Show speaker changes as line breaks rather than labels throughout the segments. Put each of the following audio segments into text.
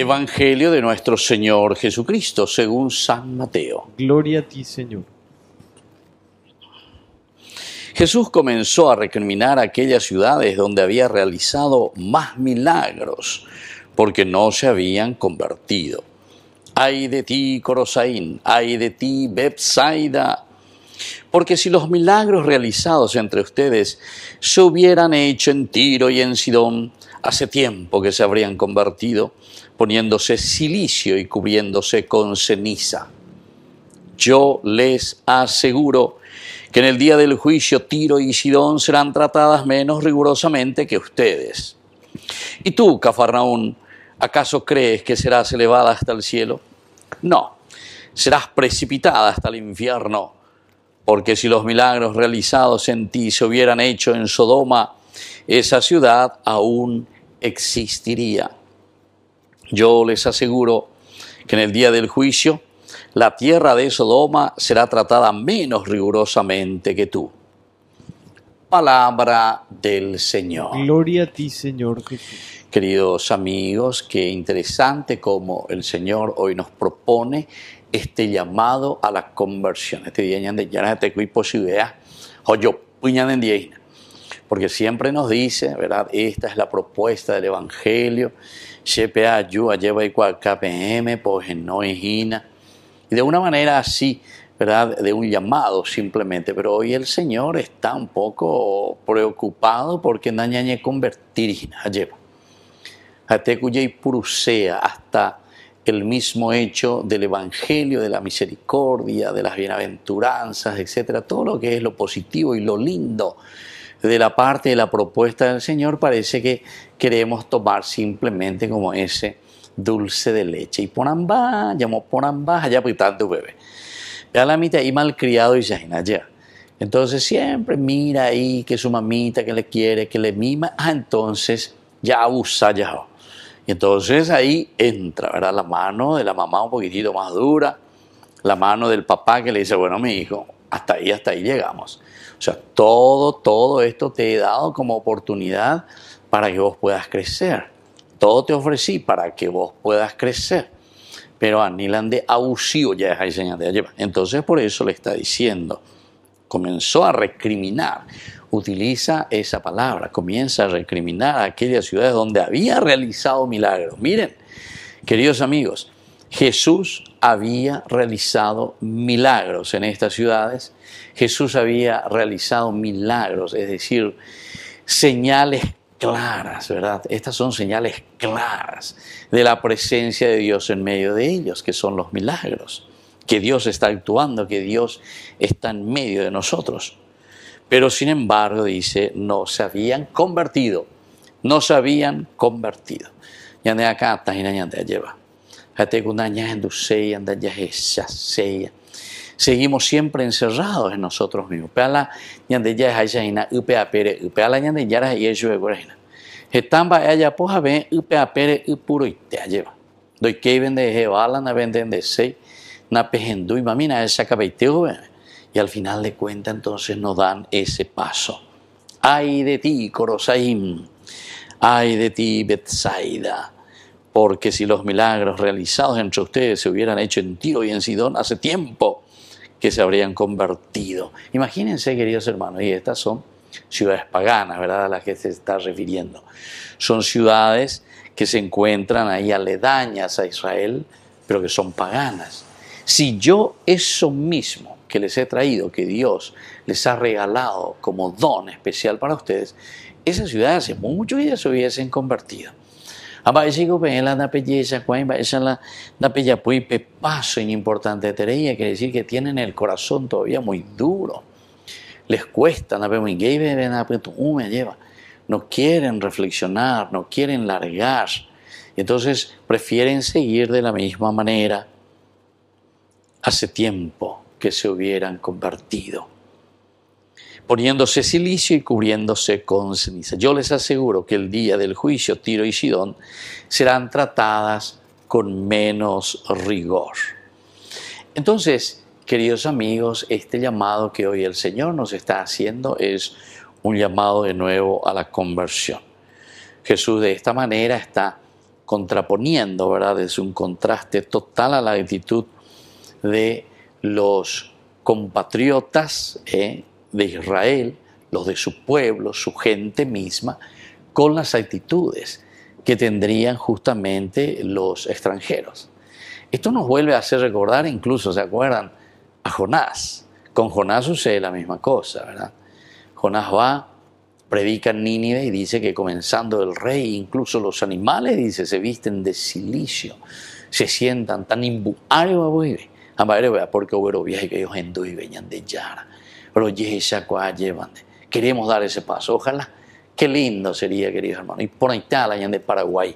Evangelio de nuestro Señor Jesucristo, según San Mateo. Gloria a ti, Señor. Jesús comenzó a recriminar aquellas ciudades donde había realizado más milagros, porque no se habían convertido. Ay de ti, Corosaín, ay de ti, Bethsaida, porque si los milagros realizados entre ustedes se hubieran hecho en Tiro y en Sidón, hace tiempo que se habrían convertido, poniéndose silicio y cubriéndose con ceniza. Yo les aseguro que en el día del juicio Tiro y Sidón serán tratadas menos rigurosamente que ustedes. ¿Y tú, Cafarnaún, acaso crees que serás elevada hasta el cielo? No, serás precipitada hasta el infierno porque si los milagros realizados en ti se hubieran hecho en Sodoma, esa ciudad aún existiría. Yo les aseguro que en el día del juicio, la tierra de Sodoma será tratada menos rigurosamente que tú palabra del Señor. Gloria a ti, Señor Jesús. Queridos amigos, qué interesante como el Señor hoy nos propone este llamado a la conversión. Este día de te o yo Porque siempre nos dice, ¿verdad? Esta es la propuesta del Evangelio. ayuda, lleva igual no Y de una manera así, ¿verdad? De un llamado simplemente, pero hoy el Señor está un poco preocupado porque nañañe convertir y purusea hasta el mismo hecho del Evangelio, de la misericordia, de las bienaventuranzas, etcétera, todo lo que es lo positivo y lo lindo de la parte de la propuesta del Señor parece que queremos tomar simplemente como ese dulce de leche. Y por ambas, llamó por ambas, allá por bebé. Ya la mitad ahí malcriado y se ya. Entonces siempre mira ahí que su mamita que le quiere, que le mima. Ah, entonces ya usa ya. Y entonces ahí entra, ¿verdad? La mano de la mamá un poquitito más dura, la mano del papá que le dice, bueno, mi hijo, hasta ahí, hasta ahí llegamos. O sea, todo, todo esto te he dado como oportunidad para que vos puedas crecer. Todo te ofrecí para que vos puedas crecer pero a señal de Entonces por eso le está diciendo, comenzó a recriminar, utiliza esa palabra, comienza a recriminar a aquellas ciudades donde había realizado milagros. Miren, queridos amigos, Jesús había realizado milagros en estas ciudades, Jesús había realizado milagros, es decir, señales claras, ¿verdad? Estas son señales claras de la presencia de Dios en medio de ellos, que son los milagros, que Dios está actuando, que Dios está en medio de nosotros. Pero sin embargo, dice, no se habían convertido, no se habían convertido. lleva seguimos siempre encerrados en nosotros mismos. Pala ñande pere ñande ella poja pere upuro lleva. Doi que vende jebala na vende de sei na pejendu y mamina esa cabeiteo y al final de cuentas entonces nos dan ese paso. Ay de ti, Corosaim. Ay de ti, Betsaida porque si los milagros realizados entre ustedes se hubieran hecho en Tiro y en Sidón hace tiempo, que se habrían convertido. Imagínense, queridos hermanos, y estas son ciudades paganas, ¿verdad? A las que se está refiriendo. Son ciudades que se encuentran ahí aledañas a Israel, pero que son paganas. Si yo eso mismo que les he traído, que Dios les ha regalado como don especial para ustedes, esas ciudades hace mucho se hubiesen convertido. Aba isi pues, la esa la pues, pues, paso importante que quiere decir que tienen el corazón todavía muy duro. Les cuesta, me lleva. No quieren reflexionar, no quieren largar. Entonces prefieren seguir de la misma manera hace tiempo que se hubieran convertido poniéndose silicio y cubriéndose con ceniza. Yo les aseguro que el día del juicio Tiro y Sidón serán tratadas con menos rigor. Entonces, queridos amigos, este llamado que hoy el Señor nos está haciendo es un llamado de nuevo a la conversión. Jesús de esta manera está contraponiendo, ¿verdad? Es un contraste total a la actitud de los compatriotas, ¿eh? de Israel, los de su pueblo, su gente misma, con las actitudes que tendrían justamente los extranjeros. Esto nos vuelve a hacer recordar, incluso, ¿se acuerdan? A Jonás. Con Jonás sucede la misma cosa, ¿verdad? Jonás va, predica en Nínive y dice que comenzando el rey, incluso los animales, dice, se visten de silicio, se sientan tan imbu... porque ellos y venían de Yara. Queremos dar ese paso. Ojalá. Qué lindo sería, queridos hermanos. Y por ahí está la de Paraguay.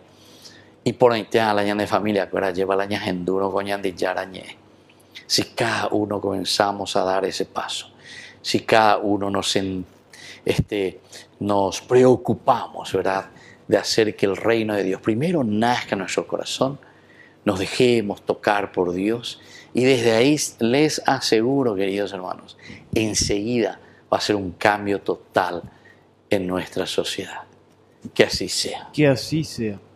Y por ahí está la de familia. Ahora lleva la en duro, de yarañe. Si cada uno comenzamos a dar ese paso. Si cada uno nos, este, nos preocupamos, ¿verdad? De hacer que el reino de Dios primero nazca en nuestro corazón nos dejemos tocar por Dios. Y desde ahí les aseguro, queridos hermanos, enseguida va a ser un cambio total en nuestra sociedad. Que así sea. Que así sea.